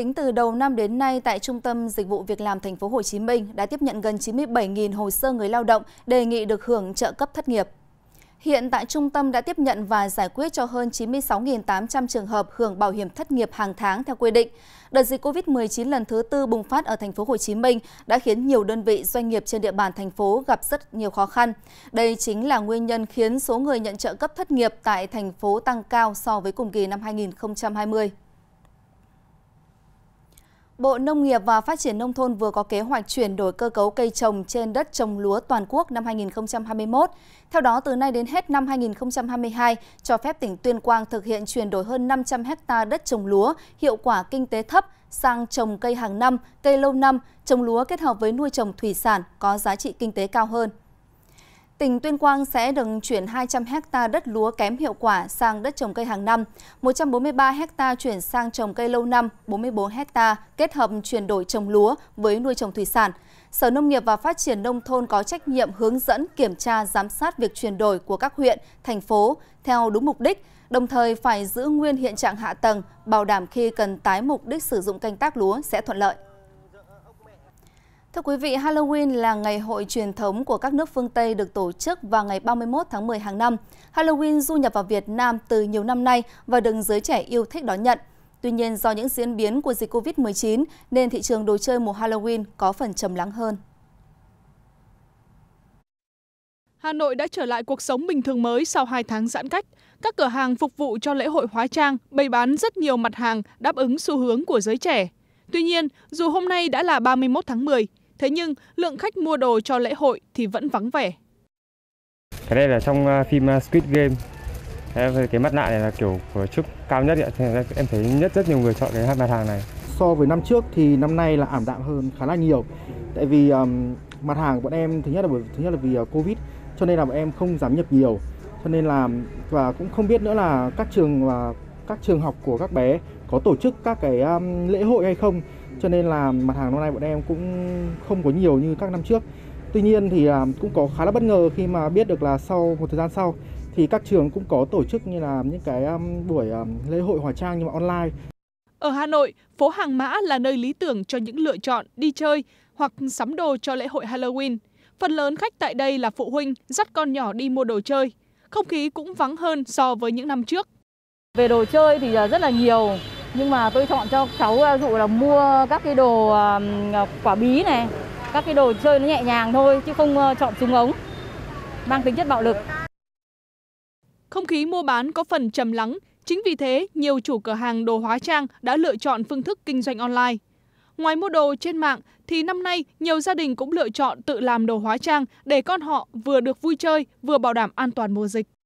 Tính từ đầu năm đến nay tại Trung tâm Dịch vụ Việc làm thành phố Hồ Chí Minh đã tiếp nhận gần 97.000 hồ sơ người lao động đề nghị được hưởng trợ cấp thất nghiệp. Hiện tại trung tâm đã tiếp nhận và giải quyết cho hơn 96.800 trường hợp hưởng bảo hiểm thất nghiệp hàng tháng theo quy định. Đợt dịch Covid-19 lần thứ tư bùng phát ở thành phố Hồ Chí Minh đã khiến nhiều đơn vị doanh nghiệp trên địa bàn thành phố gặp rất nhiều khó khăn. Đây chính là nguyên nhân khiến số người nhận trợ cấp thất nghiệp tại thành phố tăng cao so với cùng kỳ năm 2020. Bộ Nông nghiệp và Phát triển Nông thôn vừa có kế hoạch chuyển đổi cơ cấu cây trồng trên đất trồng lúa toàn quốc năm 2021. Theo đó, từ nay đến hết năm 2022, cho phép tỉnh Tuyên Quang thực hiện chuyển đổi hơn 500 ha đất trồng lúa, hiệu quả kinh tế thấp sang trồng cây hàng năm, cây lâu năm, trồng lúa kết hợp với nuôi trồng thủy sản có giá trị kinh tế cao hơn. Tỉnh Tuyên Quang sẽ được chuyển 200 ha đất lúa kém hiệu quả sang đất trồng cây hàng năm, 143 ha chuyển sang trồng cây lâu năm, 44 ha kết hợp chuyển đổi trồng lúa với nuôi trồng thủy sản. Sở Nông nghiệp và Phát triển Nông thôn có trách nhiệm hướng dẫn, kiểm tra, giám sát việc chuyển đổi của các huyện, thành phố theo đúng mục đích, đồng thời phải giữ nguyên hiện trạng hạ tầng, bảo đảm khi cần tái mục đích sử dụng canh tác lúa sẽ thuận lợi. Thưa quý vị, Halloween là ngày hội truyền thống của các nước phương Tây được tổ chức vào ngày 31 tháng 10 hàng năm. Halloween du nhập vào Việt Nam từ nhiều năm nay và được giới trẻ yêu thích đón nhận. Tuy nhiên, do những diễn biến của dịch COVID-19 nên thị trường đồ chơi mùa Halloween có phần trầm lắng hơn. Hà Nội đã trở lại cuộc sống bình thường mới sau 2 tháng giãn cách. Các cửa hàng phục vụ cho lễ hội hóa trang bày bán rất nhiều mặt hàng đáp ứng xu hướng của giới trẻ. Tuy nhiên, dù hôm nay đã là 31 tháng 10, Thế nhưng, lượng khách mua đồ cho lễ hội thì vẫn vắng vẻ. Cái đây là trong à, phim à, Squid Game. Cái mắt nạ này là kiểu của chức cao nhất. Em thấy nhất rất nhiều người chọn cái mặt hàng này. So với năm trước thì năm nay là ảm đạm hơn khá là nhiều. Tại vì um, mặt hàng bọn em thứ nhất là bởi thứ nhất là vì à, Covid cho nên là bọn em không dám nhập nhiều. Cho nên là và cũng không biết nữa là các trường và các trường học của các bé có tổ chức các cái um, lễ hội hay không cho nên là mặt hàng năm nay bọn em cũng không có nhiều như các năm trước tuy nhiên thì à, cũng có khá là bất ngờ khi mà biết được là sau một thời gian sau thì các trường cũng có tổ chức như là những cái buổi lễ hội hóa trang nhưng mà online ở Hà Nội, phố Hàng Mã là nơi lý tưởng cho những lựa chọn đi chơi hoặc sắm đồ cho lễ hội Halloween. Phần lớn khách tại đây là phụ huynh dắt con nhỏ đi mua đồ chơi. Không khí cũng vắng hơn so với những năm trước. Về đồ chơi thì à, rất là nhiều, nhưng mà tôi chọn cho cháu à, dụ là mua các cái đồ à, à, quả bí này các cái đồ chơi nó nhẹ nhàng thôi chứ không chọn súng ống mang tính chất bạo lực không khí mua bán có phần trầm lắng chính vì thế nhiều chủ cửa hàng đồ hóa trang đã lựa chọn phương thức kinh doanh online ngoài mua đồ trên mạng thì năm nay nhiều gia đình cũng lựa chọn tự làm đồ hóa trang để con họ vừa được vui chơi vừa bảo đảm an toàn mùa dịch